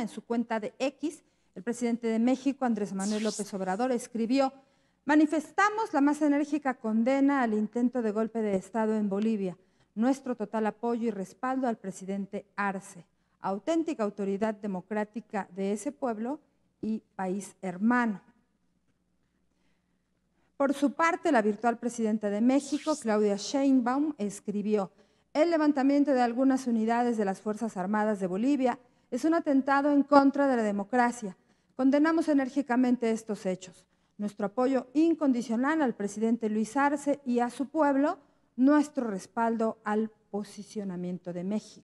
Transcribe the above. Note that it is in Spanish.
en su cuenta de X, el presidente de México, Andrés Manuel López Obrador, escribió, manifestamos la más enérgica condena al intento de golpe de Estado en Bolivia, nuestro total apoyo y respaldo al presidente Arce, auténtica autoridad democrática de ese pueblo y país hermano. Por su parte, la virtual presidenta de México, Claudia Sheinbaum, escribió, el levantamiento de algunas unidades de las Fuerzas Armadas de Bolivia es un atentado en contra de la democracia. Condenamos enérgicamente estos hechos. Nuestro apoyo incondicional al presidente Luis Arce y a su pueblo, nuestro respaldo al posicionamiento de México.